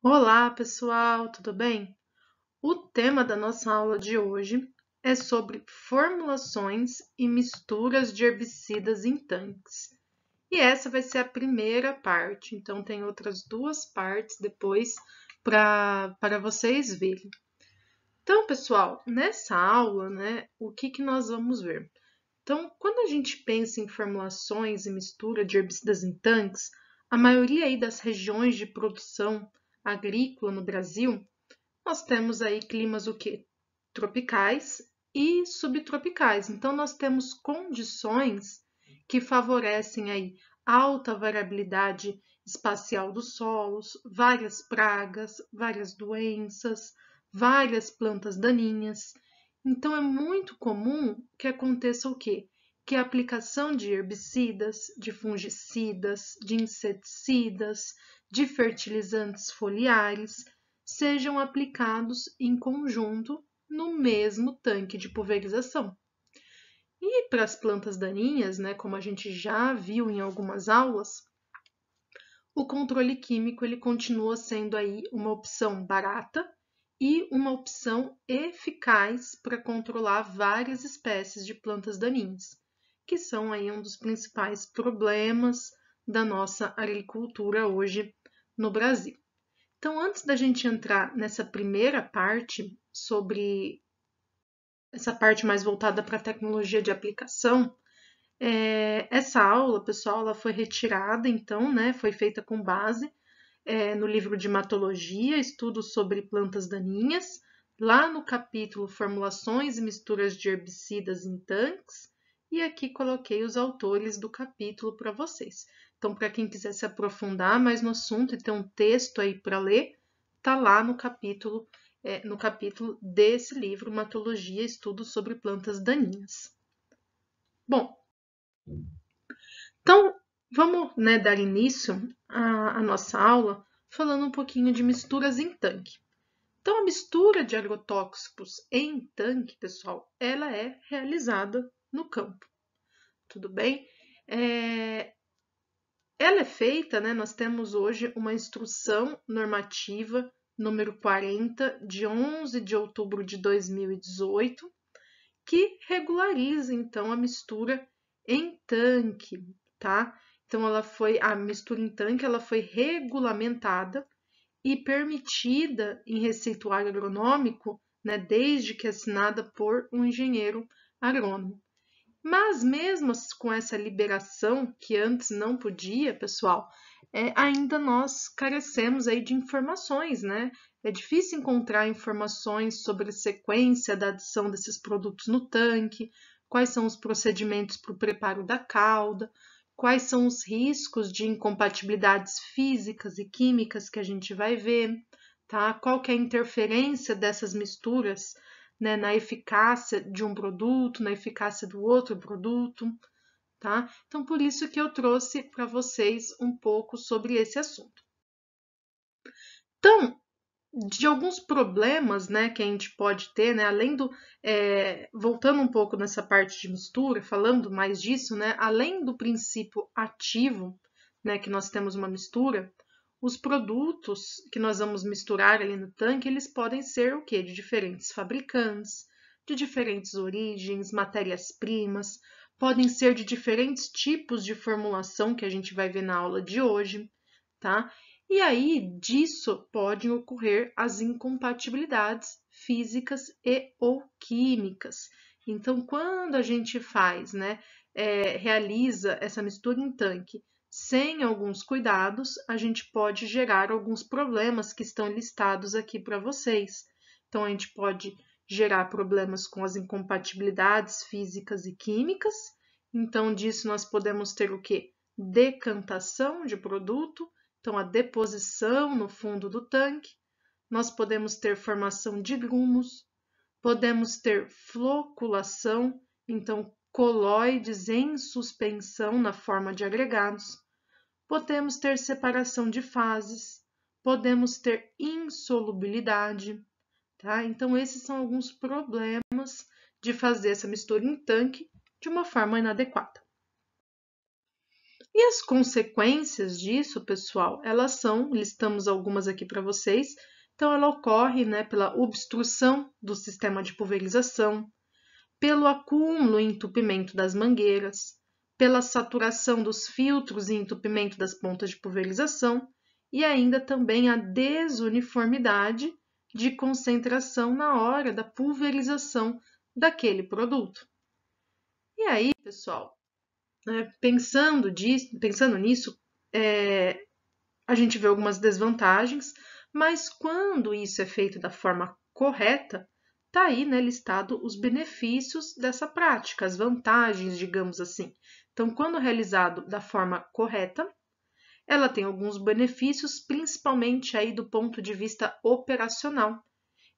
Olá, pessoal, tudo bem? O tema da nossa aula de hoje é sobre formulações e misturas de herbicidas em tanques. E essa vai ser a primeira parte, então tem outras duas partes depois para vocês verem. Então, pessoal, nessa aula, né, o que, que nós vamos ver? Então, quando a gente pensa em formulações e mistura de herbicidas em tanques, a maioria aí das regiões de produção agrícola no Brasil, nós temos aí climas o quê? tropicais e subtropicais. Então nós temos condições que favorecem aí alta variabilidade espacial dos solos, várias pragas, várias doenças, várias plantas daninhas. Então é muito comum que aconteça o quê? que a aplicação de herbicidas, de fungicidas, de inseticidas, de fertilizantes foliares sejam aplicados em conjunto no mesmo tanque de pulverização. E para as plantas daninhas, né, como a gente já viu em algumas aulas, o controle químico ele continua sendo aí uma opção barata e uma opção eficaz para controlar várias espécies de plantas daninhas que são aí um dos principais problemas da nossa agricultura hoje no Brasil. Então, antes da gente entrar nessa primeira parte sobre essa parte mais voltada para a tecnologia de aplicação, é, essa aula, pessoal, ela foi retirada, então, né, foi feita com base é, no livro de hematologia, Estudos sobre Plantas Daninhas, lá no capítulo Formulações e Misturas de Herbicidas em Tanques, e aqui coloquei os autores do capítulo para vocês. Então, para quem quiser se aprofundar mais no assunto e ter um texto aí para ler, tá lá no capítulo é, no capítulo desse livro, Matologia, Estudos sobre Plantas Daninhas. Bom, então vamos né, dar início à, à nossa aula falando um pouquinho de misturas em tanque. Então, a mistura de agrotóxicos em tanque, pessoal, ela é realizada no campo. Tudo bem? É, ela é feita, né? Nós temos hoje uma instrução normativa número 40 de 11 de outubro de 2018 que regulariza então a mistura em tanque, tá? Então ela foi a mistura em tanque, ela foi regulamentada e permitida em receituário agronômico, né, desde que assinada por um engenheiro agrônomo. Mas mesmo com essa liberação que antes não podia, pessoal, é, ainda nós carecemos aí de informações, né? É difícil encontrar informações sobre a sequência da adição desses produtos no tanque, quais são os procedimentos para o preparo da cauda, quais são os riscos de incompatibilidades físicas e químicas que a gente vai ver, tá? Qual que é a interferência dessas misturas né, na eficácia de um produto, na eficácia do outro produto, tá? Então, por isso que eu trouxe para vocês um pouco sobre esse assunto. Então, de alguns problemas né, que a gente pode ter, né, além do. É, voltando um pouco nessa parte de mistura, falando mais disso, né, além do princípio ativo, né, que nós temos uma mistura, os produtos que nós vamos misturar ali no tanque, eles podem ser o que? De diferentes fabricantes, de diferentes origens, matérias-primas, podem ser de diferentes tipos de formulação que a gente vai ver na aula de hoje, tá? E aí, disso podem ocorrer as incompatibilidades físicas e ou químicas. Então, quando a gente faz, né, é, realiza essa mistura em tanque sem alguns cuidados, a gente pode gerar alguns problemas que estão listados aqui para vocês. Então, a gente pode gerar problemas com as incompatibilidades físicas e químicas. Então, disso nós podemos ter o que? Decantação de produto, então a deposição no fundo do tanque. Nós podemos ter formação de grumos, podemos ter floculação, então colóides em suspensão na forma de agregados podemos ter separação de fases, podemos ter insolubilidade, tá? Então, esses são alguns problemas de fazer essa mistura em tanque de uma forma inadequada. E as consequências disso, pessoal, elas são, listamos algumas aqui para vocês. Então, ela ocorre né, pela obstrução do sistema de pulverização, pelo acúmulo e entupimento das mangueiras, pela saturação dos filtros e entupimento das pontas de pulverização, e ainda também a desuniformidade de concentração na hora da pulverização daquele produto. E aí, pessoal, né, pensando, disso, pensando nisso, é, a gente vê algumas desvantagens, mas quando isso é feito da forma correta, está aí né, listado os benefícios dessa prática, as vantagens, digamos assim, então, quando realizado da forma correta, ela tem alguns benefícios, principalmente aí do ponto de vista operacional.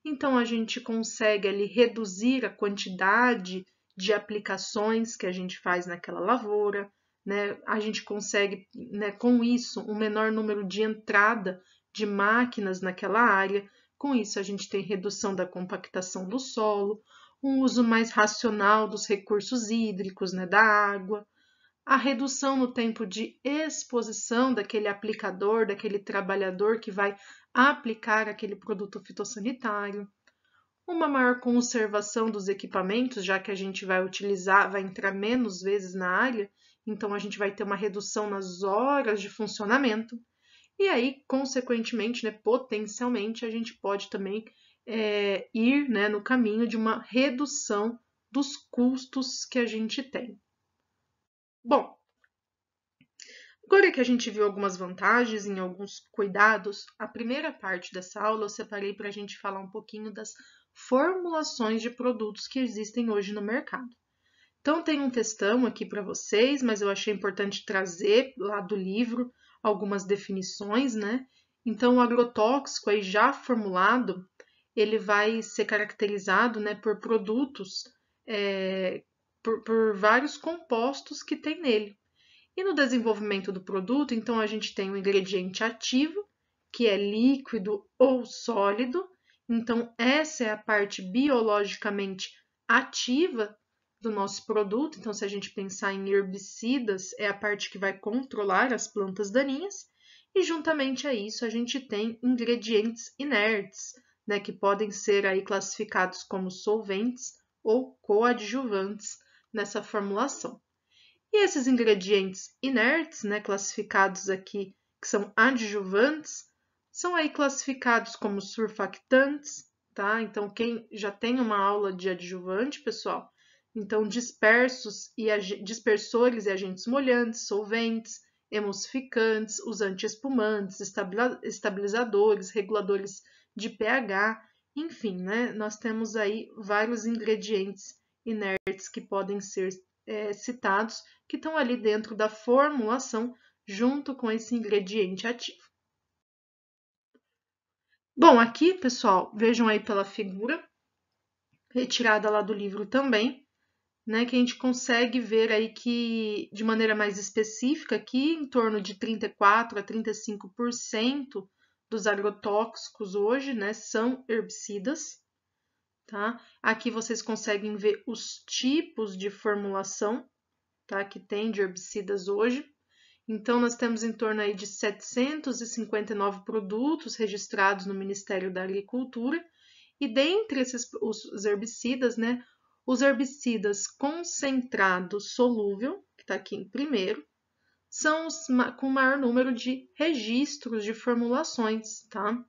Então, a gente consegue ali reduzir a quantidade de aplicações que a gente faz naquela lavoura, né? A gente consegue, né, com isso, um menor número de entrada de máquinas naquela área. Com isso, a gente tem redução da compactação do solo, um uso mais racional dos recursos hídricos, né, da água a redução no tempo de exposição daquele aplicador, daquele trabalhador que vai aplicar aquele produto fitossanitário, uma maior conservação dos equipamentos, já que a gente vai utilizar, vai entrar menos vezes na área, então a gente vai ter uma redução nas horas de funcionamento. E aí, consequentemente, né, potencialmente, a gente pode também é, ir né, no caminho de uma redução dos custos que a gente tem. Bom, agora que a gente viu algumas vantagens e alguns cuidados, a primeira parte dessa aula eu separei para a gente falar um pouquinho das formulações de produtos que existem hoje no mercado. Então, tem um textão aqui para vocês, mas eu achei importante trazer lá do livro algumas definições, né? Então, o agrotóxico aí já formulado, ele vai ser caracterizado né, por produtos é, por, por vários compostos que tem nele. E no desenvolvimento do produto, então a gente tem o um ingrediente ativo, que é líquido ou sólido. Então, essa é a parte biologicamente ativa do nosso produto. Então, se a gente pensar em herbicidas, é a parte que vai controlar as plantas daninhas. E juntamente a isso, a gente tem ingredientes inertes, né, que podem ser aí classificados como solventes ou coadjuvantes nessa formulação. E esses ingredientes inertes, né, classificados aqui, que são adjuvantes, são aí classificados como surfactantes, tá? Então, quem já tem uma aula de adjuvante, pessoal, então dispersos e dispersores e agentes molhantes, solventes, emulsificantes, os antiespumantes, estabilizadores, reguladores de pH, enfim, né? Nós temos aí vários ingredientes inertes que podem ser é, citados, que estão ali dentro da formulação, junto com esse ingrediente ativo. Bom, aqui, pessoal, vejam aí pela figura, retirada lá do livro também, né, que a gente consegue ver aí que, de maneira mais específica, aqui em torno de 34% a 35% dos agrotóxicos hoje né, são herbicidas. Tá? Aqui vocês conseguem ver os tipos de formulação tá? que tem de herbicidas hoje. Então, nós temos em torno aí de 759 produtos registrados no Ministério da Agricultura, e dentre esses os herbicidas, né, os herbicidas concentrado solúvel, que está aqui em primeiro, são os com maior número de registros de formulações, tá?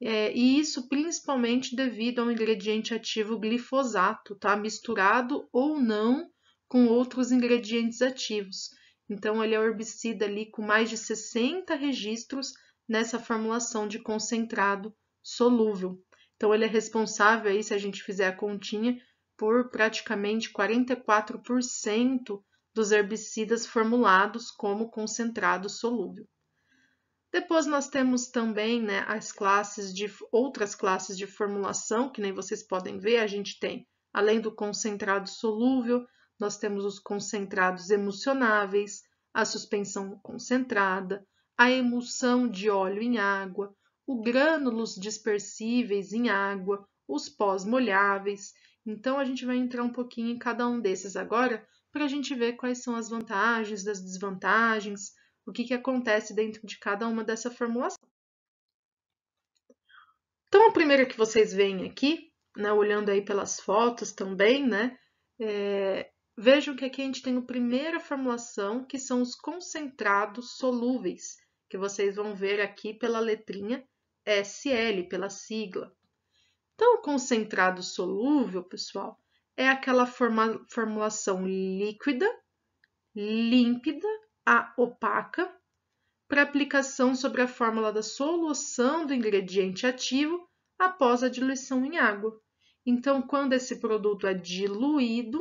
É, e isso principalmente devido ao ingrediente ativo glifosato, tá? Misturado ou não com outros ingredientes ativos. Então, ele é herbicida ali com mais de 60 registros nessa formulação de concentrado solúvel. Então, ele é responsável aí, se a gente fizer a continha, por praticamente 44% dos herbicidas formulados como concentrado solúvel. Depois nós temos também né, as classes de outras classes de formulação, que nem vocês podem ver, a gente tem, além do concentrado solúvel, nós temos os concentrados emulsionáveis, a suspensão concentrada, a emulsão de óleo em água, o grânulos dispersíveis em água, os pós molháveis. Então, a gente vai entrar um pouquinho em cada um desses agora para a gente ver quais são as vantagens, as desvantagens, o que, que acontece dentro de cada uma dessa formulação. Então, a primeira que vocês veem aqui, né, olhando aí pelas fotos também, né, é, vejam que aqui a gente tem a primeira formulação, que são os concentrados solúveis, que vocês vão ver aqui pela letrinha SL, pela sigla. Então, o concentrado solúvel, pessoal, é aquela forma, formulação líquida, límpida a opaca para aplicação sobre a fórmula da solução do ingrediente ativo após a diluição em água. Então, quando esse produto é diluído,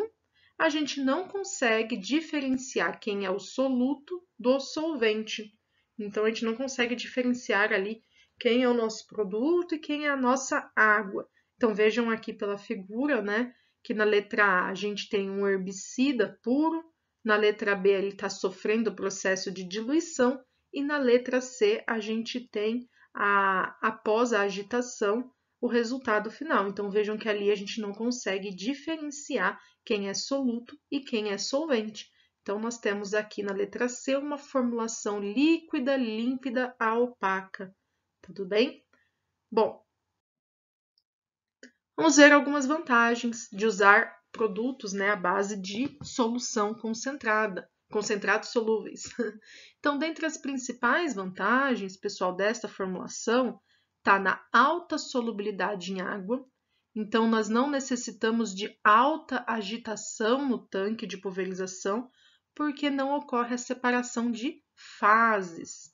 a gente não consegue diferenciar quem é o soluto do solvente. Então, a gente não consegue diferenciar ali quem é o nosso produto e quem é a nossa água. Então, vejam aqui pela figura, né, que na letra A a gente tem um herbicida puro, na letra B, ele está sofrendo o processo de diluição. E na letra C, a gente tem, a, após a agitação, o resultado final. Então, vejam que ali a gente não consegue diferenciar quem é soluto e quem é solvente. Então, nós temos aqui na letra C uma formulação líquida, límpida a opaca. Tudo bem? Bom, vamos ver algumas vantagens de usar produtos né, à base de solução concentrada, concentrados solúveis. Então, dentre as principais vantagens, pessoal, desta formulação, está na alta solubilidade em água. Então, nós não necessitamos de alta agitação no tanque de pulverização, porque não ocorre a separação de fases.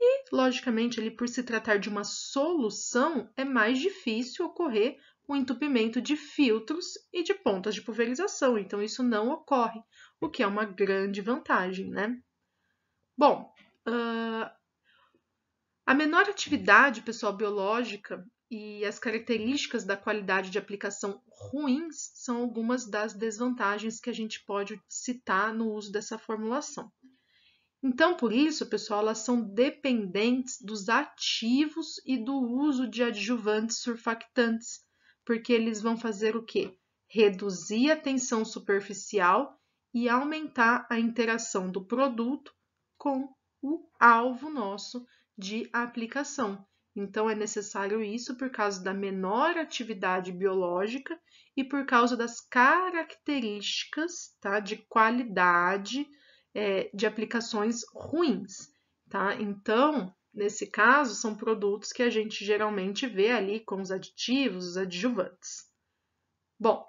E, logicamente, ele, por se tratar de uma solução, é mais difícil ocorrer o entupimento de filtros e de pontas de pulverização, então isso não ocorre, o que é uma grande vantagem, né? Bom, uh, a menor atividade pessoal biológica e as características da qualidade de aplicação ruins são algumas das desvantagens que a gente pode citar no uso dessa formulação. Então, por isso, pessoal, elas são dependentes dos ativos e do uso de adjuvantes surfactantes, porque eles vão fazer o quê? Reduzir a tensão superficial e aumentar a interação do produto com o alvo nosso de aplicação. Então, é necessário isso por causa da menor atividade biológica e por causa das características tá, de qualidade é, de aplicações ruins. Tá? Então, Nesse caso, são produtos que a gente geralmente vê ali com os aditivos, os adjuvantes. Bom,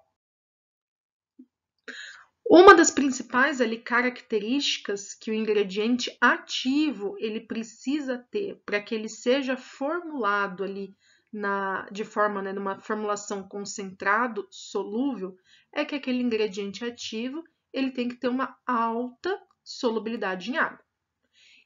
uma das principais ali, características que o ingrediente ativo ele precisa ter para que ele seja formulado ali na, de forma, né, numa formulação concentrado, solúvel, é que aquele ingrediente ativo ele tem que ter uma alta solubilidade em água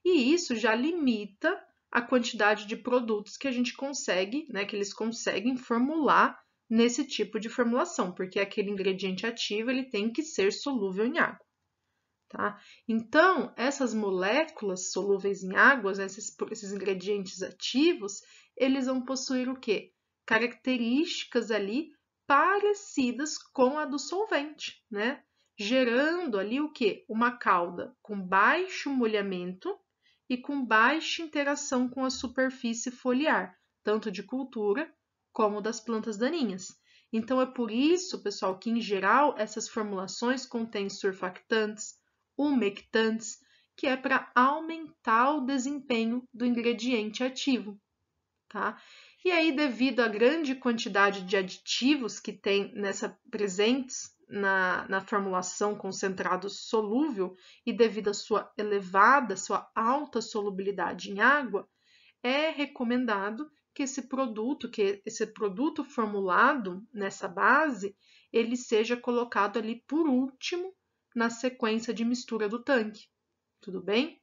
e isso já limita a quantidade de produtos que a gente consegue, né, que eles conseguem formular nesse tipo de formulação, porque aquele ingrediente ativo ele tem que ser solúvel em água. Tá? Então, essas moléculas solúveis em águas, esses, esses ingredientes ativos, eles vão possuir o quê? Características ali parecidas com a do solvente, né? Gerando ali o que? Uma cauda com baixo molhamento e com baixa interação com a superfície foliar, tanto de cultura como das plantas daninhas. Então é por isso, pessoal, que em geral essas formulações contêm surfactantes, umectantes, que é para aumentar o desempenho do ingrediente ativo, tá? E aí, devido à grande quantidade de aditivos que tem nessa presentes na, na formulação concentrado solúvel e devido à sua elevada, sua alta solubilidade em água, é recomendado que esse produto, que esse produto formulado nessa base, ele seja colocado ali por último na sequência de mistura do tanque. Tudo bem?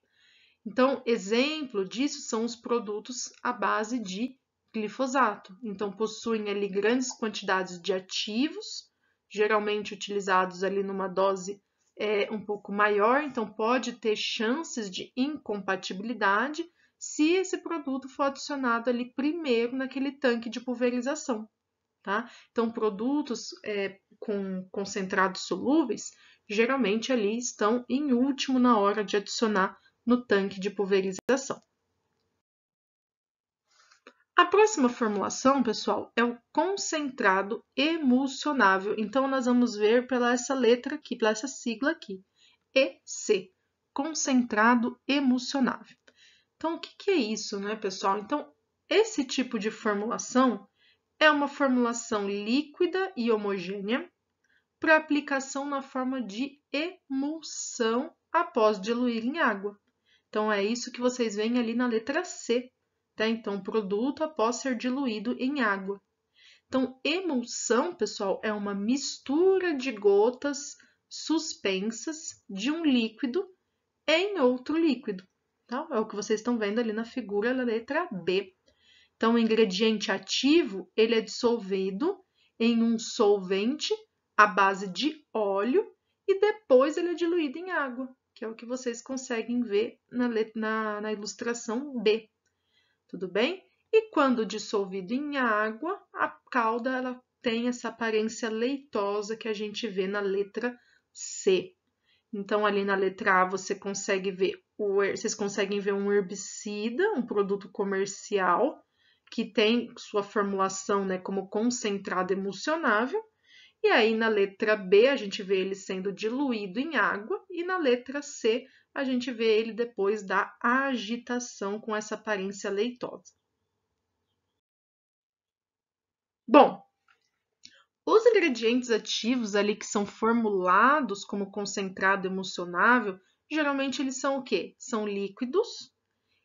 Então, exemplo disso são os produtos à base de glifosato. Então, possuem ali grandes quantidades de ativos geralmente utilizados ali numa dose é, um pouco maior, então pode ter chances de incompatibilidade se esse produto for adicionado ali primeiro naquele tanque de pulverização. Tá? Então, produtos é, com concentrados solúveis geralmente ali estão em último na hora de adicionar no tanque de pulverização. A próxima formulação, pessoal, é o concentrado emulsionável. Então, nós vamos ver pela essa letra aqui, pela essa sigla aqui, EC, concentrado emulsionável. Então, o que, que é isso, né, pessoal? Então, esse tipo de formulação é uma formulação líquida e homogênea para aplicação na forma de emulsão após diluir em água. Então, é isso que vocês veem ali na letra C Tá? Então, o produto após ser diluído em água. Então, emulsão, pessoal, é uma mistura de gotas suspensas de um líquido em outro líquido. Tá? É o que vocês estão vendo ali na figura, letra B. Então, o ingrediente ativo ele é dissolvido em um solvente à base de óleo e depois ele é diluído em água, que é o que vocês conseguem ver na, na, na ilustração B tudo bem? E quando dissolvido em água, a cauda ela tem essa aparência leitosa que a gente vê na letra C. Então, ali na letra A, você consegue ver o, vocês conseguem ver um herbicida, um produto comercial, que tem sua formulação né, como concentrado emulsionável. E aí, na letra B, a gente vê ele sendo diluído em água. E na letra C, a gente vê ele depois da agitação com essa aparência leitosa. Bom, os ingredientes ativos ali que são formulados como concentrado emulsionável, geralmente eles são o quê? São líquidos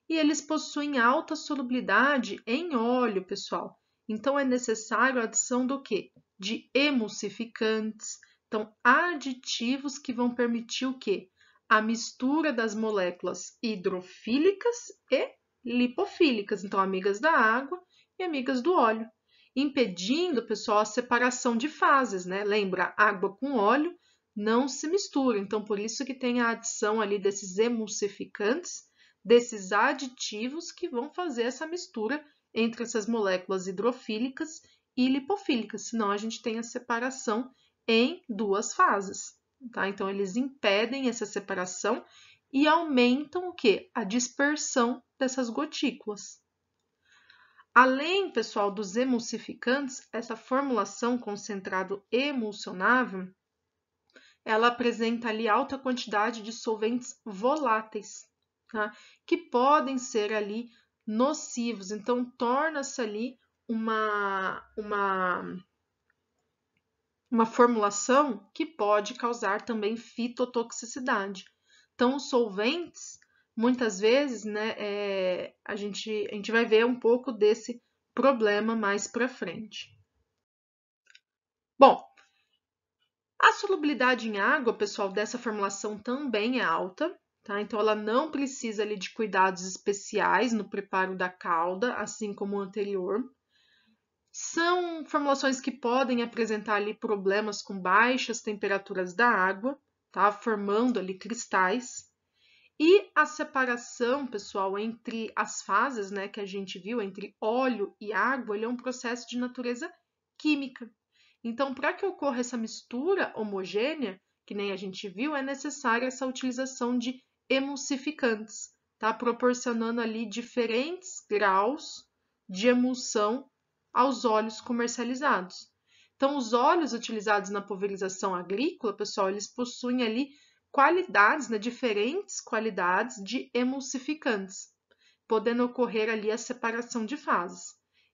e eles possuem alta solubilidade em óleo, pessoal. Então é necessário a adição do quê? De emulsificantes, então aditivos que vão permitir o quê? a mistura das moléculas hidrofílicas e lipofílicas, então amigas da água e amigas do óleo, impedindo, pessoal, a separação de fases, né? Lembra, água com óleo não se mistura, então por isso que tem a adição ali desses emulsificantes, desses aditivos que vão fazer essa mistura entre essas moléculas hidrofílicas e lipofílicas, senão a gente tem a separação em duas fases. Tá? Então, eles impedem essa separação e aumentam o que? A dispersão dessas gotículas. Além, pessoal, dos emulsificantes, essa formulação concentrado emulsionável, ela apresenta ali alta quantidade de solventes voláteis, tá? que podem ser ali nocivos. Então, torna-se ali uma, uma uma formulação que pode causar também fitotoxicidade. Então, os solventes, muitas vezes, né, é, a, gente, a gente vai ver um pouco desse problema mais para frente. Bom, a solubilidade em água, pessoal, dessa formulação também é alta, tá? Então, ela não precisa ali, de cuidados especiais no preparo da calda, assim como o anterior são formulações que podem apresentar ali problemas com baixas temperaturas da água, tá? Formando ali cristais. E a separação, pessoal, entre as fases, né, que a gente viu, entre óleo e água, ele é um processo de natureza química. Então, para que ocorra essa mistura homogênea, que nem a gente viu, é necessária essa utilização de emulsificantes, tá? Proporcionando ali diferentes graus de emulsão aos óleos comercializados. Então, os óleos utilizados na pulverização agrícola, pessoal, eles possuem ali qualidades, né, diferentes qualidades de emulsificantes, podendo ocorrer ali a separação de fases.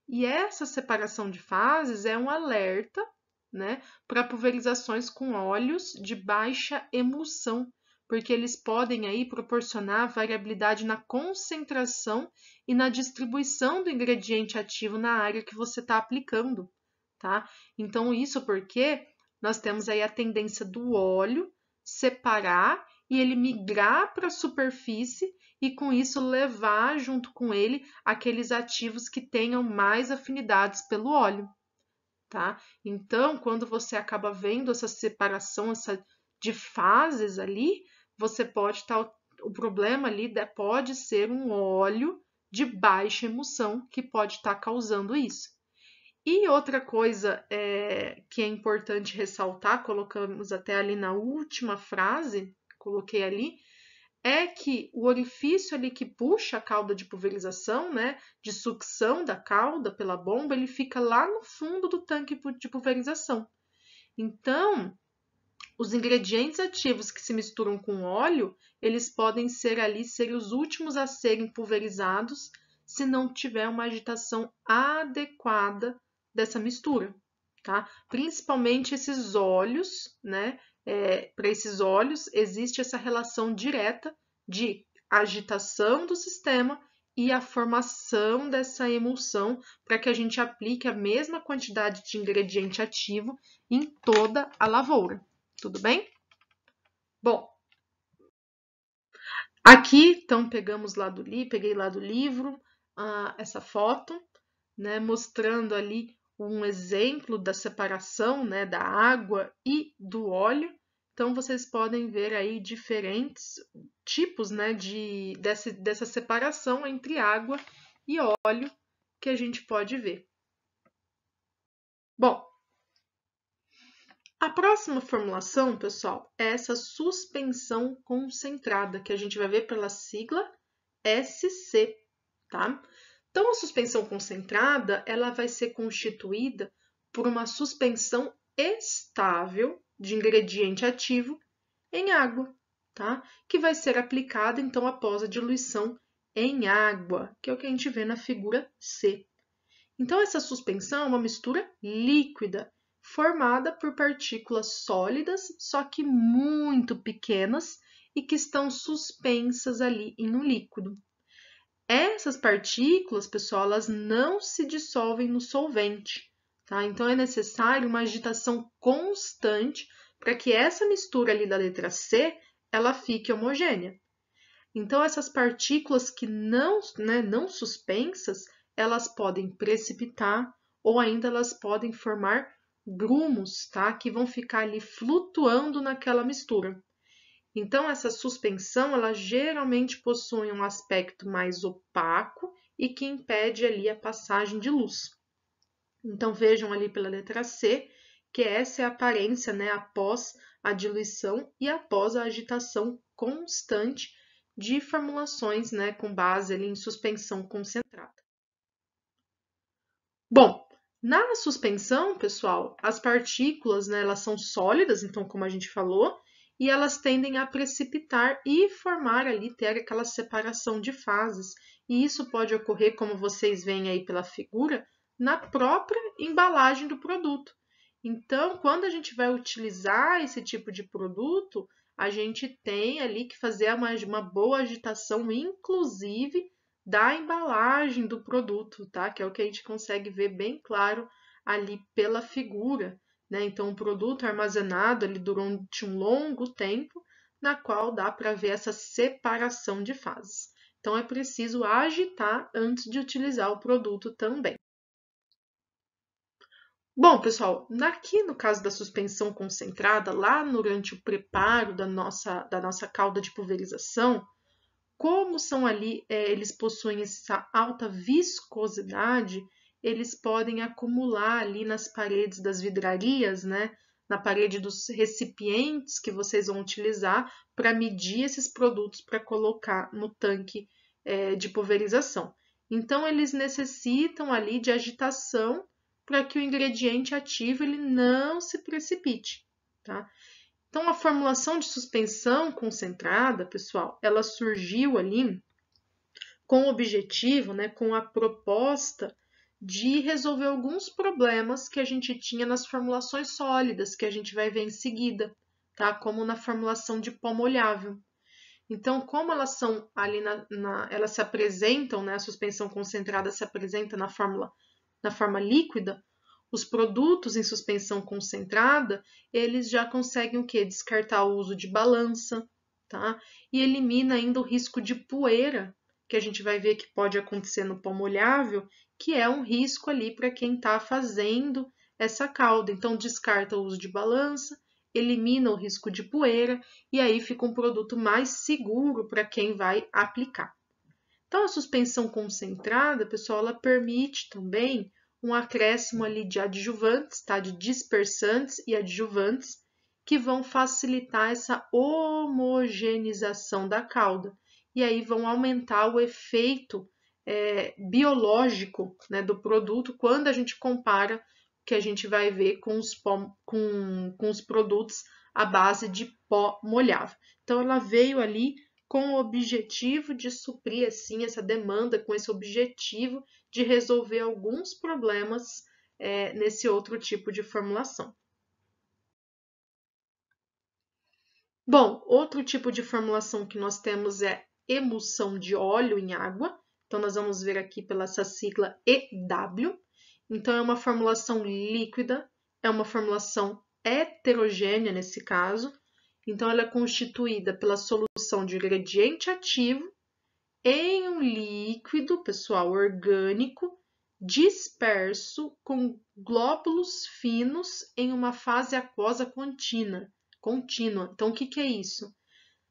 E essa separação de fases é um alerta né, para pulverizações com óleos de baixa emulsão, porque eles podem aí proporcionar variabilidade na concentração e na distribuição do ingrediente ativo na área que você está aplicando, tá? Então, isso porque nós temos aí a tendência do óleo separar e ele migrar para a superfície e com isso levar junto com ele aqueles ativos que tenham mais afinidades pelo óleo, tá? Então, quando você acaba vendo essa separação, essa de fases ali, você pode estar. o problema ali pode ser um óleo de baixa emulsão que pode estar causando isso. E outra coisa é, que é importante ressaltar, colocamos até ali na última frase, coloquei ali, é que o orifício ali que puxa a cauda de pulverização, né, de sucção da cauda pela bomba, ele fica lá no fundo do tanque de pulverização. Então, os ingredientes ativos que se misturam com óleo, eles podem ser ali ser os últimos a serem pulverizados se não tiver uma agitação adequada dessa mistura, tá? Principalmente esses óleos, né? É, Para esses óleos existe essa relação direta de agitação do sistema e a formação dessa emulsão para que a gente aplique a mesma quantidade de ingrediente ativo em toda a lavoura. Tudo bem? Bom, aqui então pegamos lá do livro, peguei lá do livro uh, essa foto, né, mostrando ali um exemplo da separação, né, da água e do óleo. Então vocês podem ver aí diferentes tipos, né, de desse dessa separação entre água e óleo que a gente pode ver. Bom, a próxima formulação, pessoal, é essa suspensão concentrada, que a gente vai ver pela sigla SC, tá? Então, a suspensão concentrada, ela vai ser constituída por uma suspensão estável de ingrediente ativo em água, tá? Que vai ser aplicada, então, após a diluição em água, que é o que a gente vê na figura C. Então, essa suspensão é uma mistura líquida, formada por partículas sólidas, só que muito pequenas e que estão suspensas ali em um líquido. Essas partículas, pessoal, elas não se dissolvem no solvente, tá? Então é necessário uma agitação constante para que essa mistura ali da letra C ela fique homogênea. Então essas partículas que não, né, não suspensas, elas podem precipitar ou ainda elas podem formar grumos, tá? Que vão ficar ali flutuando naquela mistura. Então, essa suspensão, ela geralmente possui um aspecto mais opaco e que impede ali a passagem de luz. Então, vejam ali pela letra C, que essa é a aparência, né, após a diluição e após a agitação constante de formulações, né, com base ali em suspensão concentrada. Bom, na suspensão, pessoal, as partículas né, elas são sólidas, então, como a gente falou, e elas tendem a precipitar e formar ali, ter aquela separação de fases. E isso pode ocorrer, como vocês veem aí pela figura, na própria embalagem do produto. Então, quando a gente vai utilizar esse tipo de produto, a gente tem ali que fazer uma, uma boa agitação, inclusive da embalagem do produto, tá? Que é o que a gente consegue ver bem claro ali pela figura, né? Então, o produto armazenado ali durante um longo tempo, na qual dá para ver essa separação de fases. Então, é preciso agitar antes de utilizar o produto também. Bom, pessoal, aqui no caso da suspensão concentrada, lá durante o preparo da nossa, da nossa calda de pulverização, como são ali, é, eles possuem essa alta viscosidade, eles podem acumular ali nas paredes das vidrarias, né? Na parede dos recipientes que vocês vão utilizar para medir esses produtos para colocar no tanque é, de pulverização. Então, eles necessitam ali de agitação para que o ingrediente ativo ele não se precipite. Tá? Então, a formulação de suspensão concentrada, pessoal, ela surgiu ali com o objetivo, né, com a proposta de resolver alguns problemas que a gente tinha nas formulações sólidas, que a gente vai ver em seguida, tá? Como na formulação de pó molhável. Então, como elas são ali na, na elas se apresentam, né? A suspensão concentrada se apresenta na fórmula na forma líquida, os produtos em suspensão concentrada, eles já conseguem o que? Descartar o uso de balança, tá? E elimina ainda o risco de poeira, que a gente vai ver que pode acontecer no pão molhável, que é um risco ali para quem está fazendo essa calda. Então, descarta o uso de balança, elimina o risco de poeira e aí fica um produto mais seguro para quem vai aplicar. Então, a suspensão concentrada, pessoal, ela permite também um acréscimo ali de adjuvantes, tá? De dispersantes e adjuvantes que vão facilitar essa homogeneização da cauda e aí vão aumentar o efeito é, biológico né, do produto quando a gente compara o que a gente vai ver com os, pó, com, com os produtos à base de pó molhado Então, ela veio ali com o objetivo de suprir assim essa demanda, com esse objetivo de resolver alguns problemas é, nesse outro tipo de formulação. Bom, outro tipo de formulação que nós temos é emulsão de óleo em água. Então, nós vamos ver aqui pela essa sigla EW. Então, é uma formulação líquida, é uma formulação heterogênea nesse caso. Então, ela é constituída pela solução de ingrediente ativo em um líquido, pessoal, orgânico disperso com glóbulos finos em uma fase aquosa contínua. contínua. Então, o que, que é isso?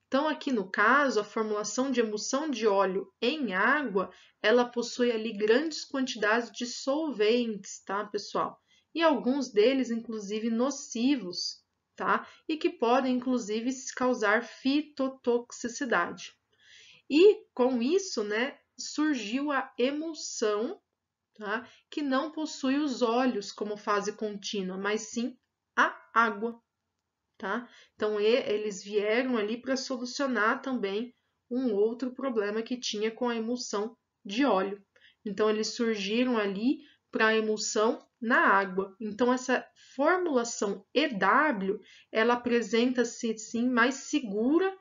Então, aqui no caso, a formulação de emulsão de óleo em água, ela possui ali grandes quantidades de solventes, tá, pessoal? E alguns deles, inclusive, nocivos, tá? E que podem, inclusive, causar fitotoxicidade. E com isso, né, surgiu a emulsão, tá? que não possui os olhos como fase contínua, mas sim a água. Tá? Então, eles vieram ali para solucionar também um outro problema que tinha com a emulsão de óleo. Então, eles surgiram ali para a emulsão na água. Então, essa formulação EW, ela apresenta-se, sim, mais segura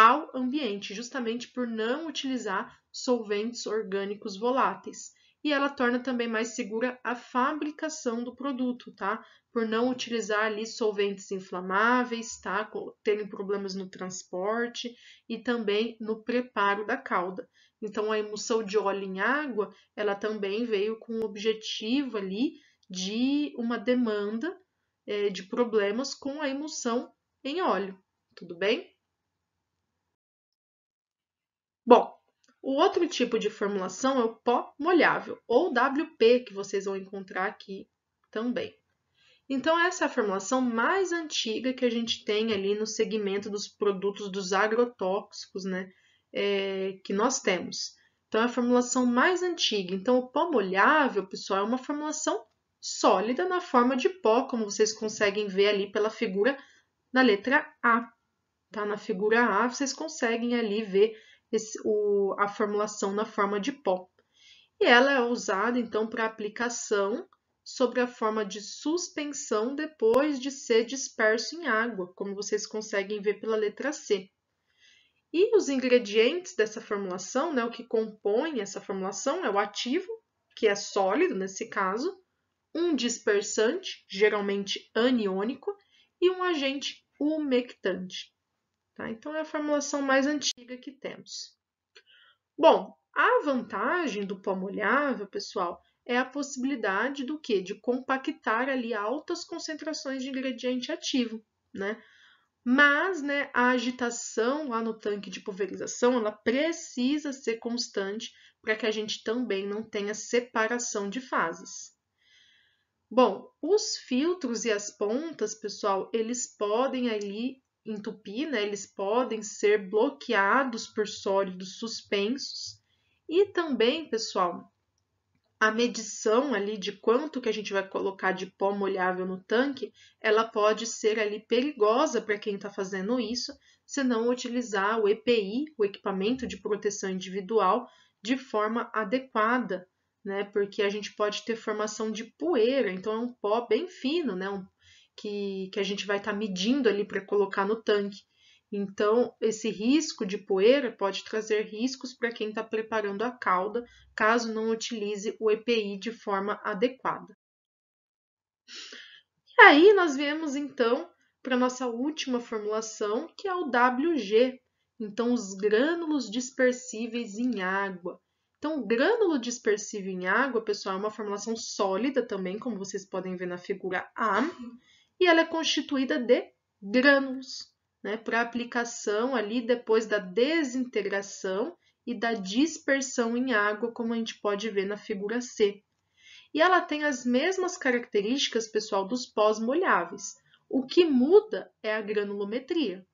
ao ambiente, justamente por não utilizar solventes orgânicos voláteis. E ela torna também mais segura a fabricação do produto, tá? Por não utilizar ali solventes inflamáveis, tá? Terem problemas no transporte e também no preparo da calda. Então, a emulsão de óleo em água, ela também veio com o objetivo ali de uma demanda é, de problemas com a emulsão em óleo, tudo bem? Bom, o outro tipo de formulação é o pó molhável, ou WP, que vocês vão encontrar aqui também. Então, essa é a formulação mais antiga que a gente tem ali no segmento dos produtos dos agrotóxicos, né? É, que nós temos. Então, é a formulação mais antiga. Então, o pó molhável, pessoal, é uma formulação sólida na forma de pó, como vocês conseguem ver ali pela figura na letra A. Tá? Na figura A, vocês conseguem ali ver esse, o, a formulação na forma de pó. E ela é usada então para aplicação sobre a forma de suspensão depois de ser disperso em água, como vocês conseguem ver pela letra C. E os ingredientes dessa formulação, né, o que compõe essa formulação é o ativo, que é sólido nesse caso, um dispersante, geralmente aniônico, e um agente umectante. Tá? Então, é a formulação mais antiga que temos. Bom, a vantagem do pó molhável, pessoal, é a possibilidade do que? De compactar ali altas concentrações de ingrediente ativo, né? Mas, né, a agitação lá no tanque de pulverização, ela precisa ser constante para que a gente também não tenha separação de fases. Bom, os filtros e as pontas, pessoal, eles podem ali entupir, né? Eles podem ser bloqueados por sólidos suspensos. E também, pessoal, a medição ali de quanto que a gente vai colocar de pó molhável no tanque, ela pode ser ali perigosa para quem está fazendo isso, se não utilizar o EPI, o equipamento de proteção individual, de forma adequada, né? Porque a gente pode ter formação de poeira, então é um pó bem fino, né? Um que, que a gente vai estar tá medindo ali para colocar no tanque. Então, esse risco de poeira pode trazer riscos para quem está preparando a cauda, caso não utilize o EPI de forma adequada. E aí, nós viemos então para nossa última formulação, que é o WG, então os grânulos dispersíveis em água. Então, o grânulo dispersível em água, pessoal, é uma formulação sólida também, como vocês podem ver na figura A e ela é constituída de grânulos, né, para aplicação ali depois da desintegração e da dispersão em água, como a gente pode ver na figura C. E ela tem as mesmas características, pessoal, dos pós-molháveis. O que muda é a granulometria.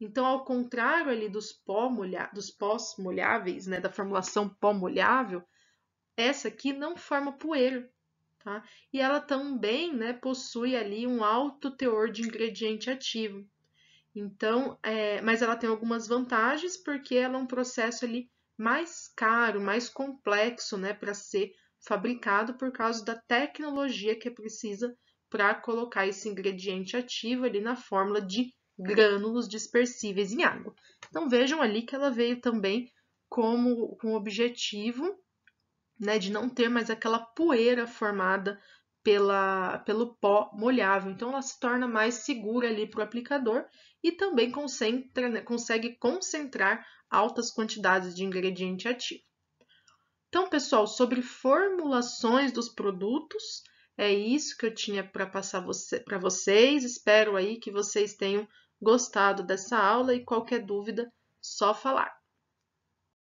Então, ao contrário ali dos pós-molháveis, né, da formulação pó-molhável, essa aqui não forma poeira, Tá? E ela também né, possui ali um alto teor de ingrediente ativo. Então, é, mas ela tem algumas vantagens porque ela é um processo ali mais caro, mais complexo, né, para ser fabricado por causa da tecnologia que é precisa para colocar esse ingrediente ativo ali na fórmula de grânulos dispersíveis em água. Então vejam ali que ela veio também como com objetivo né, de não ter mais aquela poeira formada pela, pelo pó molhável. Então, ela se torna mais segura ali para o aplicador e também concentra, né, consegue concentrar altas quantidades de ingrediente ativo. Então, pessoal, sobre formulações dos produtos, é isso que eu tinha para passar você, para vocês. Espero aí que vocês tenham gostado dessa aula e qualquer dúvida, só falar.